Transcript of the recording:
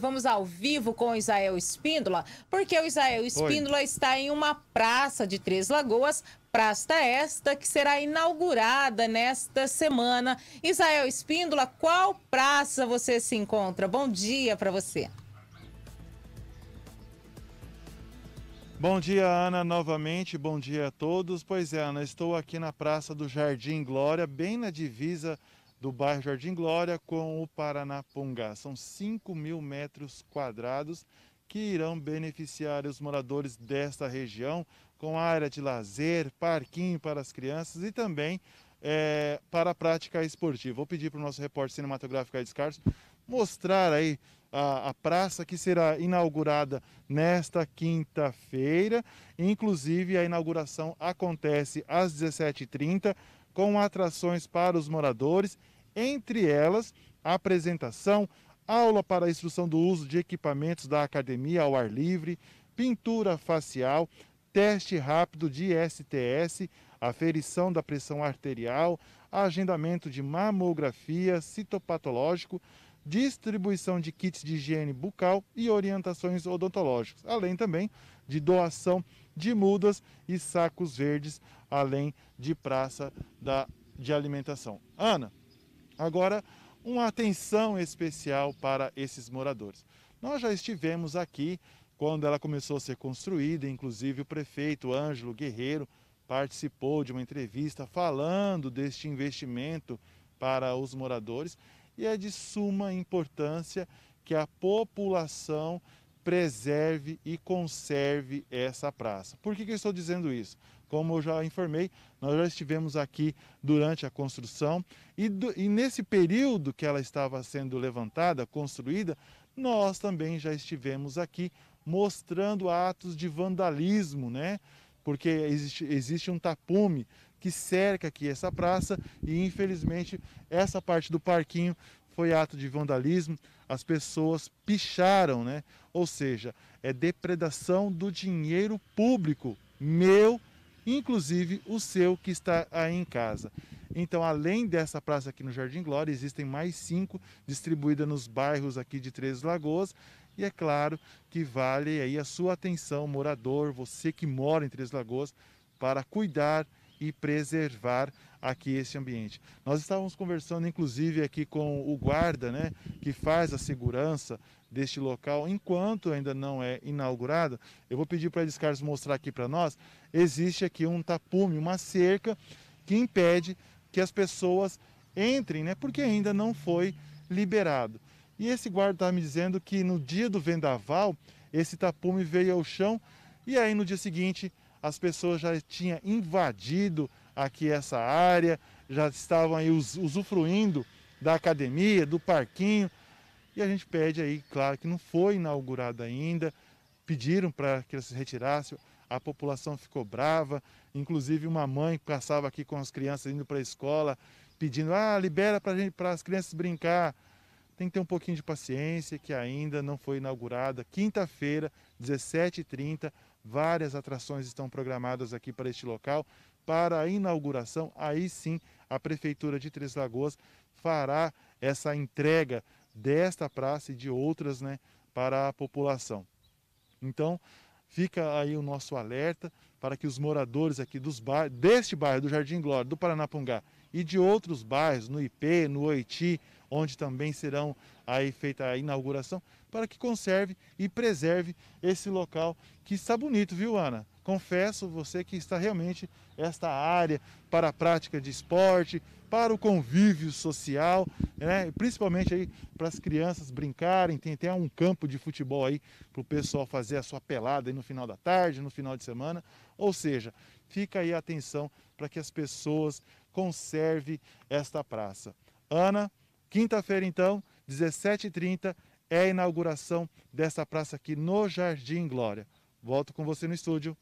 Vamos ao vivo com o Israel Espíndola, porque o Israel Espíndola Oi. está em uma praça de Três Lagoas, praça esta que será inaugurada nesta semana. Israel Espíndola, qual praça você se encontra? Bom dia para você. Bom dia, Ana, novamente. Bom dia a todos. Pois é, Ana, estou aqui na Praça do Jardim Glória, bem na divisa do bairro Jardim Glória com o Paranapongá. São 5 mil metros quadrados que irão beneficiar os moradores desta região com área de lazer, parquinho para as crianças e também é, para a prática esportiva. Vou pedir para o nosso repórter cinematográfico Edson Carlos mostrar aí a, a, praça que será inaugurada nesta quinta-feira. Inclusive, a inauguração acontece às 17h30 com atrações para os moradores, entre elas apresentação, aula para a instrução do uso de equipamentos da academia ao ar livre, pintura facial, teste rápido de STS, aferição da pressão arterial, agendamento de mamografia citopatológico, distribuição de kits de higiene bucal e orientações odontológicas, além também de doação de mudas e sacos verdes, além de praça da, de alimentação. Ana, agora uma atenção especial para esses moradores. Nós já estivemos aqui quando ela começou a ser construída, inclusive o prefeito Ângelo Guerreiro participou de uma entrevista falando deste investimento para os moradores e é de suma importância que a população preserve e conserve essa praça. Por que, que eu estou dizendo isso? Como eu já informei, nós já estivemos aqui durante a construção e, do, e nesse período que ela estava sendo levantada, construída, nós também já estivemos aqui mostrando atos de vandalismo, né? porque existe, existe um tapume que cerca aqui essa praça e infelizmente essa parte do parquinho foi ato de vandalismo, as pessoas picharam, né? Ou seja, é depredação do dinheiro público, meu, inclusive o seu que está aí em casa. Então, além dessa praça aqui no Jardim Glória, existem mais cinco distribuídas nos bairros aqui de Três Lagoas. E é claro que vale aí a sua atenção, morador, você que mora em Três Lagoas, para cuidar e preservar aqui esse ambiente. Nós estávamos conversando, inclusive, aqui com o guarda, né, que faz a segurança deste local, enquanto ainda não é inaugurado. Eu vou pedir para eles, Carlos, mostrar aqui para nós. Existe aqui um tapume, uma cerca que impede que as pessoas entrem, né? Porque ainda não foi liberado. E esse guarda estava tá me dizendo que no dia do vendaval, esse tapume veio ao chão e aí no dia seguinte as pessoas já tinham invadido aqui essa área, já estavam aí usufruindo da academia, do parquinho. E a gente pede aí, claro que não foi inaugurado ainda, pediram para que eles se retirassem a população ficou brava. Inclusive, uma mãe passava aqui com as crianças indo para a escola, pedindo: ah, libera para as crianças brincar. Tem que ter um pouquinho de paciência, que ainda não foi inaugurada. Quinta-feira, 17h30, várias atrações estão programadas aqui para este local. Para a inauguração, aí sim, a Prefeitura de Três Lagoas fará essa entrega desta praça e de outras né, para a população. Então, Fica aí o nosso alerta para que os moradores aqui dos bairros, deste bairro do Jardim Glória, do Paranapungá e de outros bairros, no IP, no Oiti, onde também serão aí feita a inauguração, para que conserve e preserve esse local que está bonito, viu, Ana? confesso você que está realmente esta área para a prática de esporte, para o convívio social, né? principalmente aí para as crianças brincarem, tem até um campo de futebol aí para o pessoal fazer a sua pelada no final da tarde, no final de semana, ou seja, fica aí a atenção para que as pessoas conservem esta praça. Ana, quinta-feira então, 17h30, é a inauguração dessa praça aqui no Jardim Glória. Volto com você no estúdio.